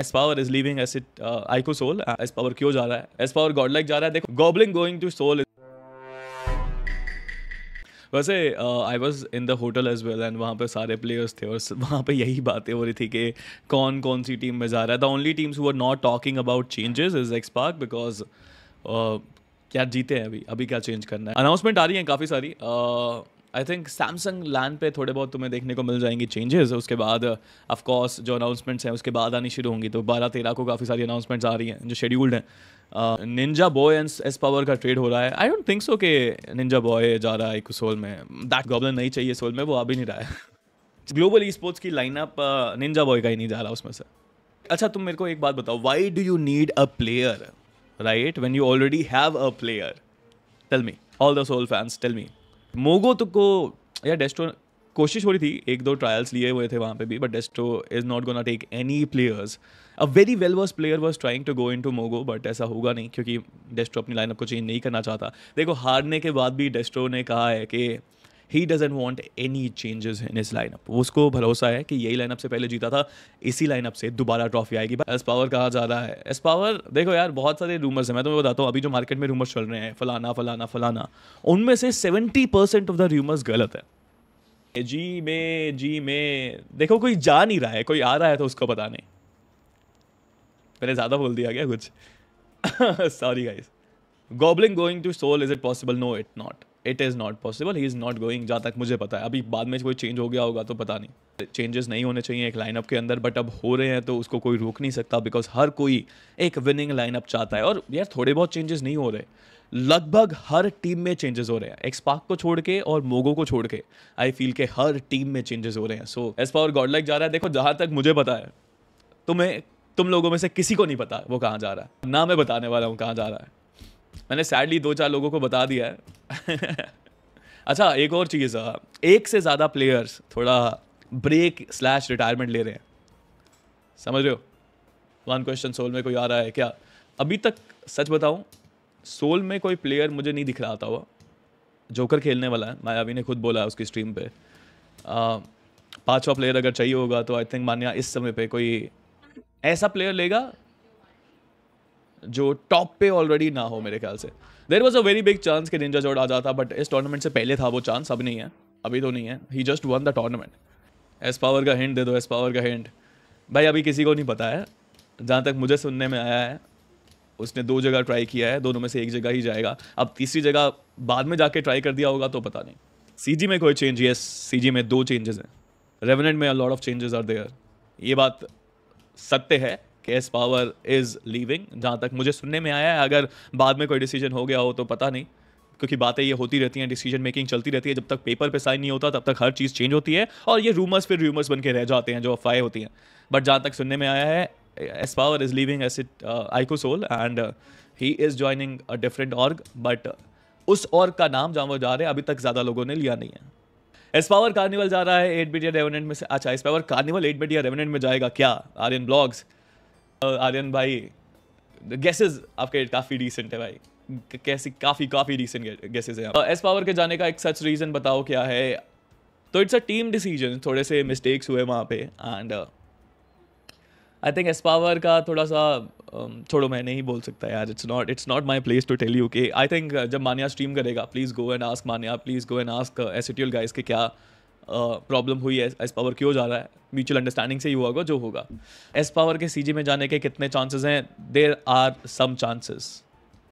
S power is leaving as it iQOO Soul S power क्यों जा रहा है एस पावर गॉड लाइक जा रहा है देखो गॉबलिंग गोइंग टू सोल वैसे I was in the hotel as well and वहाँ पे सारे प्लेयर्स थे और वहाँ पे यही बातें हो रही थी कि कौन कौन सी टीम में जा रहा है द ओनली टीम्स हुआ not talking about changes is X park because क्या जीते हैं अभी अभी क्या चेंज करना है अनाउंसमेंट आ रही है काफ़ी सारी uh, I think Samsung land पे थोड़े बहुत तुम्हें देखने को मिल जाएंगी चेंजेस उसके बाद ऑफकोर्स जो अनाउंसमेंट्स हैं उसके बाद आनी शुरू होंगी तो बारह तेरह को काफ़ी सारी अनाउंसमेंट्स आ रही हैं जो शेड्यूल्ड हैं Ninja Boy and S power का ट्रेड हो रहा है आई डोंट थिंक सो कि निंजा बॉय जा रहा है एक सोल में दैट गॉबलन नहीं चाहिए सोल में वो आ भी नहीं रहा है ग्लोबल ई स्पोर्ट्स की लाइनअप निंजा बॉय का ही नहीं जा रहा उसमें से अच्छा तुम मेरे को एक बात बताओ why do you need a player right when you already have a player tell me all the Soul fans tell me Mogo तो को या डेस्टो कोशिश हो रही थी एक दो ट्रायल्स लिए हुए थे वहाँ पे भी but Desto is not gonna take any players a very well verse player was trying to go in to Mogo but ऐसा होगा नहीं क्योंकि डेस्टो अपनी लाइनअप को चेंज नहीं करना चाहता देखो हारने के बाद भी डेस्टो ने कहा है कि he doesn't want any changes in his lineup उसको भरोसा है कि यही लाइनअप से पहले जीता था इसी लाइनअप से दोबारा ट्रॉफी आएगी एस पावर कहा जा रहा है एस पावर देखो यार बहुत सारे रूमर्स हैं मैं तुम्हें तो बताता हूँ अभी जो मार्केट में रूमर्स चल रहे हैं फलाना फलाना फलाना उनमें से seventy percent of the rumours गलत है जी में जी में देखो कोई जा नहीं रहा है कोई आ रहा है तो उसको पता नहीं मैंने ज़्यादा बोल दिया क्या कुछ sorry guys gobbling going to Soul is it possible no it not it is not possible he is not going जहाँ तक मुझे पता है अभी बाद में कोई चेंज हो गया होगा तो पता नहीं चेंजेस नहीं होने चाहिए एक लाइनअप के अंदर बट अब हो रहे हैं तो उसको कोई रोक नहीं सकता बिकॉज हर कोई एक विनिंग लाइनअप चाहता है और यार थोड़े बहुत चेंजेस नहीं हो रहे लगभग हर टीम में चेंजेस हो रहे हैं एक्सपाक को छोड़ के और मोगो को छोड़ के आई फील के हर टीम में चेंजेस हो रहे हैं so S power Godlike जा रहा है देखो जहाँ तक मुझे पता है तुम्हें तुम लोगों में से किसी को नहीं पता वो कहाँ जा रहा है ना मैं बताने वाला हूँ कहाँ जा रहा है मैंने सैडली दो चार लोगों को बता दिया है अच्छा एक और चीज़ एक से ज़्यादा प्लेयर्स थोड़ा ब्रेक स्लैश रिटायरमेंट ले रहे हैं समझ रहे हो वन क्वेश्चन सोल में कोई आ रहा है क्या अभी तक सच बताऊं सोल में कोई प्लेयर मुझे नहीं दिख रहा था वो जोकर खेलने वाला है मायावी ने खुद बोला है उसकी स्ट्रीम पे पांचवा प्लेयर अगर चाहिए होगा तो आई थिंक मान्या इस समय पे कोई ऐसा प्लेयर लेगा जो टॉप पे ऑलरेडी ना हो मेरे ख्याल से there was a very big chance कि निंजा जोड़ आ जाता बट इस टूर्नामेंट से पहले था वो चांस अब नहीं है अभी तो नहीं है he just won the tournament S power का हिंट दे दो एस पावर का हिंट भाई अभी किसी को नहीं पता है जहाँ तक मुझे सुनने में आया है उसने दो जगह ट्राई किया है दोनों में से एक जगह ही जाएगा अब तीसरी जगह बाद में जाके ट्राई कर दिया होगा तो पता नहीं सी में कोई चेंज यस सी में दो चेंजेस हैं रेवनेंट में lot of changes are there ये बात सत्य है के एस पावर इज़ लीविंग जहाँ तक मुझे सुनने में आया है अगर बाद में कोई डिसीजन हो गया हो तो पता नहीं क्योंकि बातें ये होती रहती हैं डिसीजन मेकिंग चलती रहती है जब तक पेपर पे साइन नहीं होता तब तक हर चीज़ चेंज होती है और ये रूमर्स फिर रूमर्स बन के रह जाते हैं जो अफवाहें होती हैं बट जहाँ तक सुनने में आया है S power is leaving as it iQOO Soul and he is joining a different org but उस ऑर्ग का नाम जहाँ वो जा रहे हैं अभी तक ज़्यादा लोगों ने लिया नहीं है एस पावर कार्निवल जा रहा है एट मीडिया या रेवनेंट में से अच्छा S power carnival at media या रेवनेंट में जाएगा क्या are in blogs Uh, Aryan भाई गैसेज आपके काफ़ी डिसेंट है भाई कैसी काफ़ी काफ़ी डिसेंट गैसेज हैं एस पावर uh, के जाने का एक सच रीज़न बताओ क्या है तो इट्स अ टीम डिसीजन थोड़े से मिस्टेक्स हुए वहाँ पे and I think S power का थोड़ा सा um, छोड़ो मैं नहीं बोल सकता यार it's not it's not my place to tell you के आई थिंक जब मानिया स्ट्रीम करेगा please go and ask Mania please go and ask S guys के क्या प्रॉब्लम हुई है एस पावर क्यों जा रहा है म्यूचुअल अंडरस्टैंडिंग से ही हुआ होगा जो होगा एस पावर के सी में जाने के कितने चांसेस हैं देर आर सम चांसेस